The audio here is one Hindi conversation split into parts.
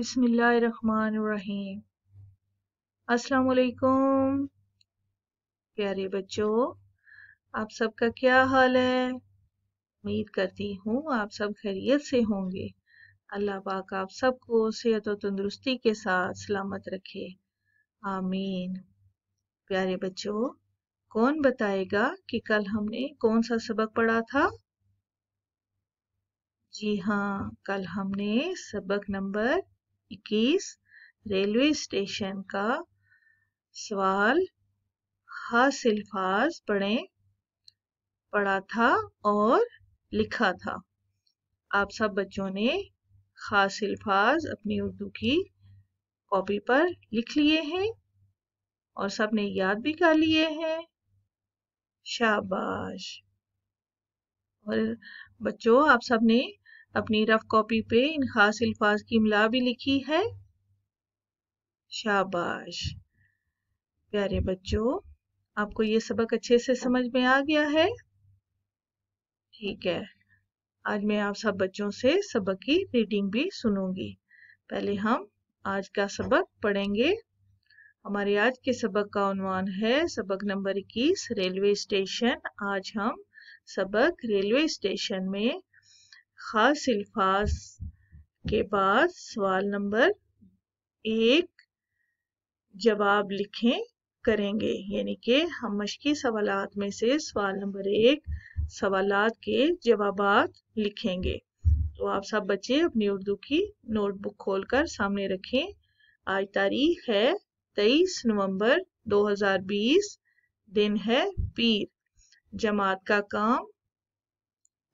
अस्सलाम वालेकुम प्यारे बच्चों आप सबका क्या हाल है उम्मीद करती हूँ आप सब खैरियत से होंगे अल्लाह पाक आप सबको सेहत और तंदुरुस्ती के साथ सलामत रखे आमीन प्यारे बच्चों कौन बताएगा कि कल हमने कौन सा सबक पढ़ा था जी हाँ कल हमने सबक नंबर इक्कीस रेलवे स्टेशन का सवाल खास अल्फाज पढ़े पढ़ा था और लिखा था आप सब बच्चों ने खास अल्फाज अपनी उर्दू की कॉपी पर लिख लिए हैं और सब ने याद भी कर लिए हैं शाबाश और बच्चों आप सब ने अपनी रफ कॉपी पे इन खास अल्फाज की इमला भी लिखी है शाबाश प्यारे बच्चों आपको ये सबक अच्छे से समझ में आ गया है ठीक है आज मैं आप सब बच्चों से सबक की रीडिंग भी सुनूंगी पहले हम आज का सबक पढ़ेंगे हमारे आज के सबक का अनुमान है सबक नंबर इक्कीस रेलवे स्टेशन आज हम सबक रेलवे स्टेशन में ख़ास अल्फाज के बाद सवाल नंबर एक जवाब लिखें करेंगे यानी कि हम मशकी सवाल में से सवाल नंबर एक सवाल के जवाब लिखेंगे तो आप सब बच्चे अपनी उर्दू की नोटबुक खोलकर सामने रखें आज तारीख है 23 नवंबर 2020 दिन है पीर जमात का काम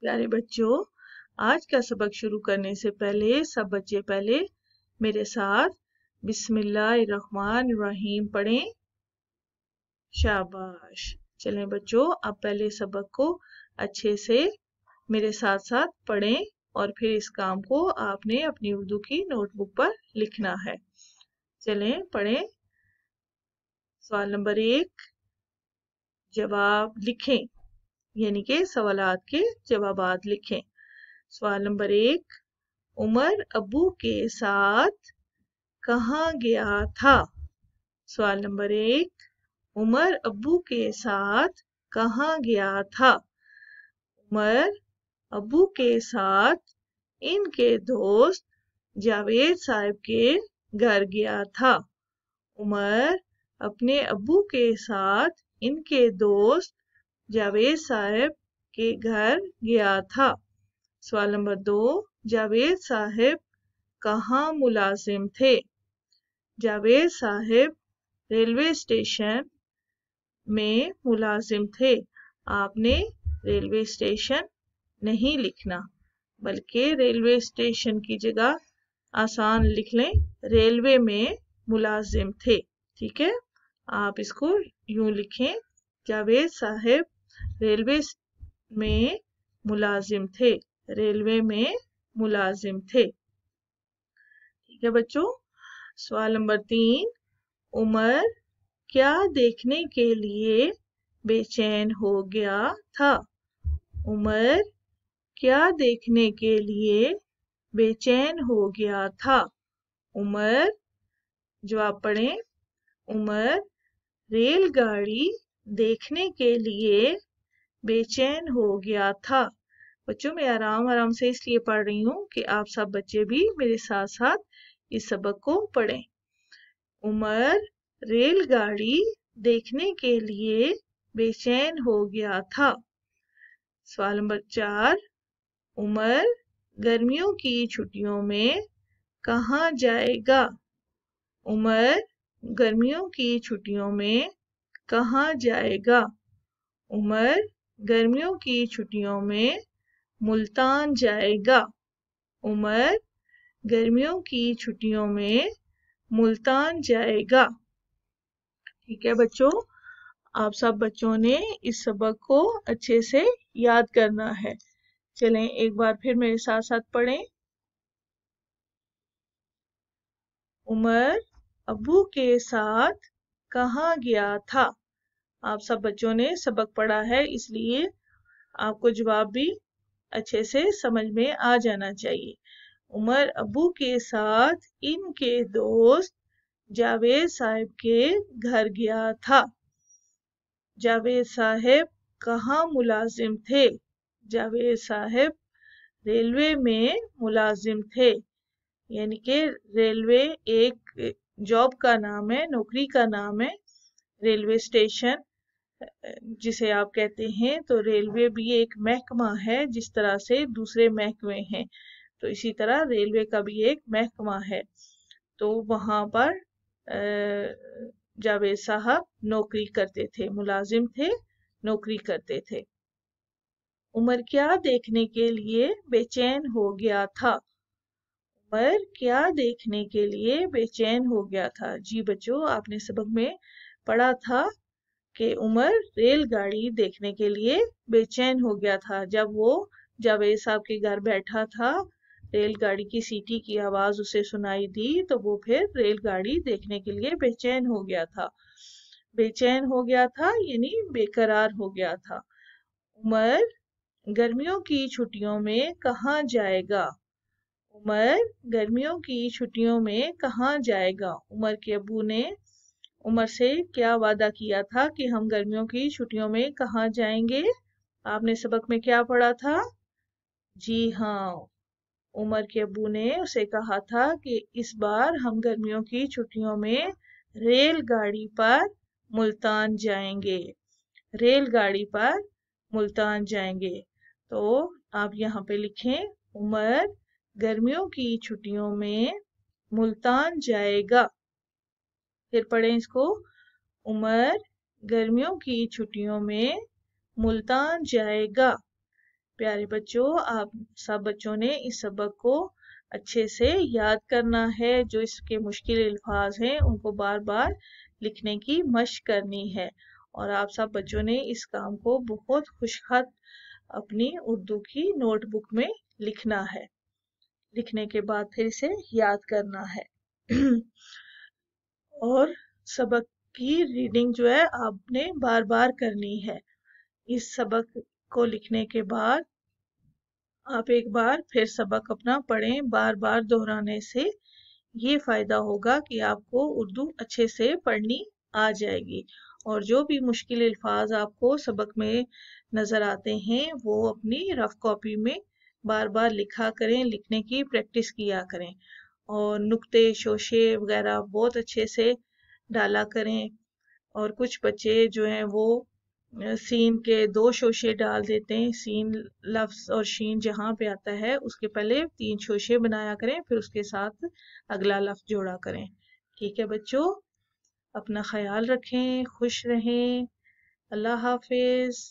प्यारे बच्चों आज का सबक शुरू करने से पहले सब बच्चे पहले मेरे साथ बिस्मिल्लाहिर्रहमानिर्रहीम पढ़ें शाबाश चलें बच्चों अब पहले सबक को अच्छे से मेरे साथ साथ पढ़ें और फिर इस काम को आपने अपनी उर्दू की नोटबुक पर लिखना है चलें पढ़ें सवाल नंबर एक जवाब लिखें यानी के सवाल के जवाब लिखें सवाल नंबर एक उमर अबू के साथ कहा गया था सवाल नंबर एक उमर अबू के साथ कहा गया था उमर अबू के साथ इनके दोस्त जावेद साहब के घर गया था उमर अपने अबू के साथ इनके दोस्त जावेद साहब के घर गया था सवाल नंबर दो जावेद साहेब कहाँ मुलाजिम थे जावेद साहेब रेलवे स्टेशन में मुलाजिम थे आपने रेलवे स्टेशन नहीं लिखना बल्कि रेलवे स्टेशन की जगह आसान लिख लें रेलवे में मुलाजिम थे ठीक है आप इसको यूं लिखें जावेद साहेब रेलवे में मुलाजिम थे रेलवे में मुलाजिम थे ठीक है बच्चों सवाल नंबर तीन उमर क्या देखने के लिए बेचैन हो गया था उमर क्या देखने के लिए बेचैन हो गया था उमर जवाब पढ़े उमर रेलगाड़ी देखने के लिए बेचैन हो गया था बच्चों मैं आराम आराम से इसलिए पढ़ रही हूँ कि आप सब बच्चे भी मेरे साथ साथ इस सबक को पढ़ें उमर रेलगाड़ी देखने के लिए बेचैन हो गया था सवाल नंबर चार उमर गर्मियों की छुट्टियों में कहा जाएगा उमर गर्मियों की छुट्टियों में कहा जाएगा उमर गर्मियों की छुट्टियों में मुल्तान जाएगा उमर गर्मियों की छुट्टियों में मुल्तान जाएगा ठीक है बच्चों आप सब बच्चों ने इस सबक को अच्छे से याद करना है चलें एक बार फिर मेरे साथ साथ पढ़ें उमर अबू के साथ कहा गया था आप सब बच्चों ने सबक पढ़ा है इसलिए आपको जवाब भी अच्छे से समझ में आ जाना चाहिए उमर अबू के साथ इनके दोस्त जावेद साहब के घर गया था जावेद साहब कहाँ मुलाजिम थे जावेद साहब रेलवे में मुलाजिम थे यानी कि रेलवे एक जॉब का नाम है नौकरी का नाम है रेलवे स्टेशन जिसे आप कहते हैं तो रेलवे भी एक महकमा है जिस तरह से दूसरे महकमे हैं तो इसी तरह रेलवे का भी एक महकमा है तो वहां पर जावेद साहब नौकरी करते थे मुलाजिम थे नौकरी करते थे उमर क्या देखने के लिए बेचैन हो गया था उमर क्या देखने के लिए बेचैन हो गया था जी बच्चों आपने सबक में पढ़ा था कि उमर रेलगाड़ी देखने के लिए बेचैन हो गया था जब वो जावेद साहब के घर बैठा था रेलगाड़ी की सीटी की आवाज उसे सुनाई दी तो वो फिर रेलगाड़ी देखने के लिए बेचैन हो गया था बेचैन हो गया था यानी बेकरार हो गया था उमर गर्मियों की छुट्टियों में कहा जाएगा उमर गर्मियों की छुट्टियों में कहा जाएगा उमर के अबू ने उमर से क्या वादा किया था कि हम गर्मियों की छुट्टियों में कहाँ जाएंगे आपने सबक में क्या पढ़ा था जी हाँ उमर के अबू ने उसे कहा था कि इस बार हम गर्मियों की छुट्टियों में रेलगाड़ी पर मुल्तान जाएंगे रेलगाड़ी पर मुल्तान जाएंगे तो आप यहाँ पे लिखें उमर गर्मियों की छुट्टियों में मुल्तान जाएगा फिर पढ़ें इसको उमर गर्मियों की छुट्टियों में मुल्तान जाएगा प्यारे बच्चों आप सब बच्चों ने इस सबक को अच्छे से याद करना है जो इसके मुश्किल अल्फाज हैं उनको बार बार लिखने की मश करनी है और आप सब बच्चों ने इस काम को बहुत खुशखत अपनी उर्दू की नोटबुक में लिखना है लिखने के बाद फिर इसे याद करना है और सबक की रीडिंग जो है आपने बार बार करनी है इस सबक को लिखने के बाद आप एक बार फिर सबक अपना पढ़ें बार बार दोहराने से ये फायदा होगा कि आपको उर्दू अच्छे से पढ़नी आ जाएगी और जो भी मुश्किल अल्फाज आपको सबक में नज़र आते हैं वो अपनी रफ कॉपी में बार बार लिखा करें लिखने की प्रैक्टिस किया करें और नुक्ते शोशे वगैरह बहुत अच्छे से डाला करें और कुछ बच्चे जो हैं वो सीन के दो शोशे डाल देते हैं सीन लफ्ज़ और शीन जहाँ पे आता है उसके पहले तीन शोशे बनाया करें फिर उसके साथ अगला लफ्ज़ जोड़ा करें ठीक है बच्चों अपना ख्याल रखें खुश रहें अल्लाह हाफिज़